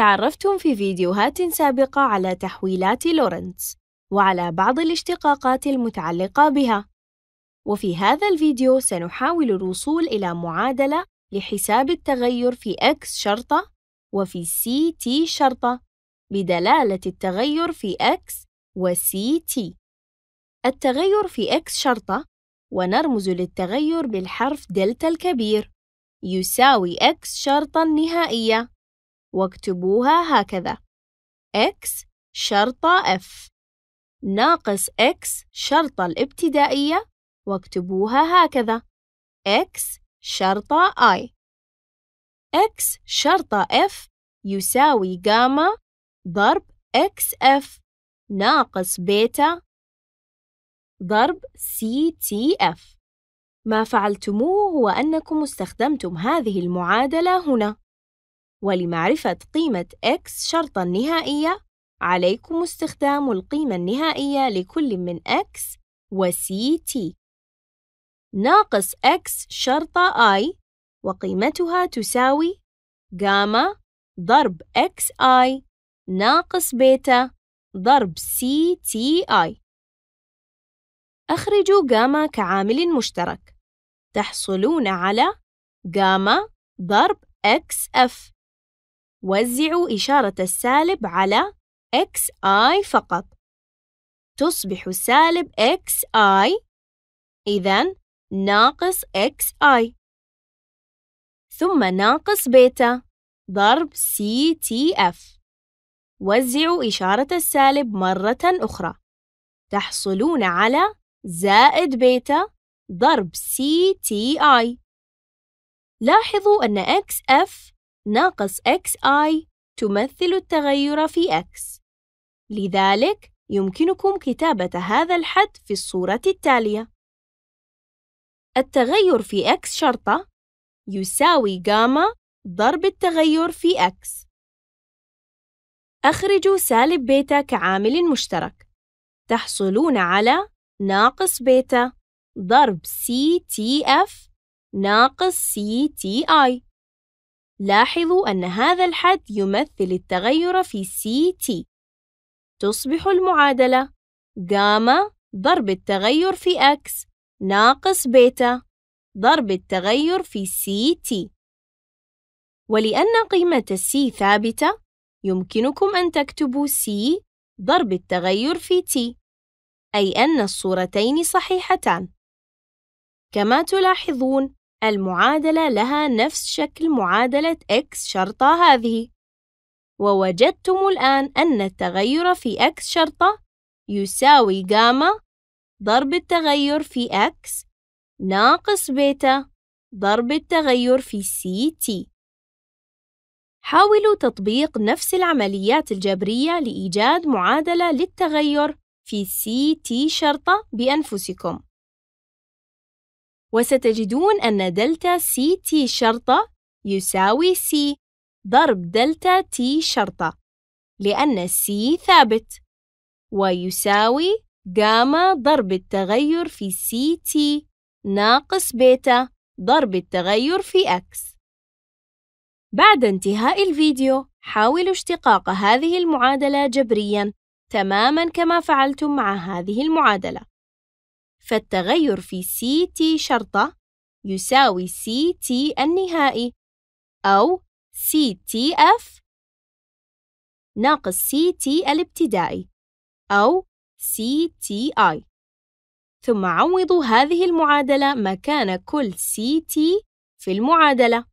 تعرفتم في فيديوهات سابقة على تحويلات لورنتس وعلى بعض الاشتقاقات المتعلقة بها وفي هذا الفيديو سنحاول الوصول إلى معادلة لحساب التغير في x شرطة وفي ct شرطة بدلالة التغير في x و ct التغير في x شرطة ونرمز للتغير بالحرف دلتا الكبير يساوي x شرطة نهائية واكتبوها هكذا x شرطة f ناقص x شرطة الابتدائية واكتبوها هكذا x شرطة i x شرطة f يساوي جاما ضرب xf ناقص بيتا ضرب CTF ما فعلتموه هو أنكم استخدمتم هذه المعادلة هنا ولمعرفة قيمة x شرطا نهائية عليكم استخدام القيمة النهائية لكل من x و ct ناقص x شرطة i وقيمتها تساوي جاما ضرب xi ناقص بيتا ضرب cti أخرجوا جاما كعامل مشترك تحصلون على جاما ضرب xf وزعوا إشارة السالب على xi فقط تصبح سالب xi إذا ناقص xi ثم ناقص بيتا ضرب CTF وزعوا إشارة السالب مرة أخرى تحصلون على زائد بيتا ضرب CTI لاحظوا أن XF ناقص xi تمثل التغير في x لذلك يمكنكم كتابة هذا الحد في الصورة التالية التغير في x شرطة يساوي جاما ضرب التغير في x أخرجوا سالب بيتا كعامل مشترك تحصلون على ناقص بيتا ضرب CTF ناقص CTI لاحظوا أن هذا الحد يمثل التغير في CT تصبح المعادلة جاما ضرب التغير في X ناقص بيتا ضرب التغير في CT ولأن قيمة C ثابتة يمكنكم أن تكتبوا سي ضرب التغير في تي أي أن الصورتين صحيحتان كما تلاحظون المعادلة لها نفس شكل معادلة x شرطة هذه ووجدتم الآن أن التغير في x شرطة يساوي جاما ضرب التغير في x ناقص بيتا ضرب التغير في CT حاولوا تطبيق نفس العمليات الجبرية لإيجاد معادلة للتغير في CT شرطة بأنفسكم وستجدون أن دلتا سي تي شرطة يساوي سي ضرب دلتا تي شرطة لأن سي ثابت ويساوي جاما ضرب التغير في سي تي ناقص بيتا ضرب التغير في أكس بعد انتهاء الفيديو حاولوا اشتقاق هذه المعادلة جبرياً تماماً كما فعلتم مع هذه المعادلة فالتغير في سي تي شرطة يساوي سي تي النهائي أو سي تي اف ناقص سي تي الابتدائي أو سي تي اي ثم عوضوا هذه المعادلة مكان كل سي تي في المعادلة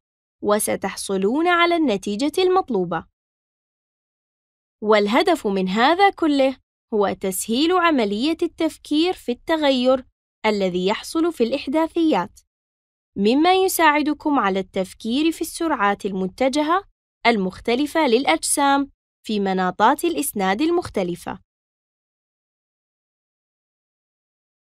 وستحصلون على النتيجة المطلوبة والهدف من هذا كله هو تسهيل عملية التفكير في التغير الذي يحصل في الإحداثيات، مما يساعدكم على التفكير في السرعات المتجهة المختلفة للأجسام في مناطات الإسناد المختلفة.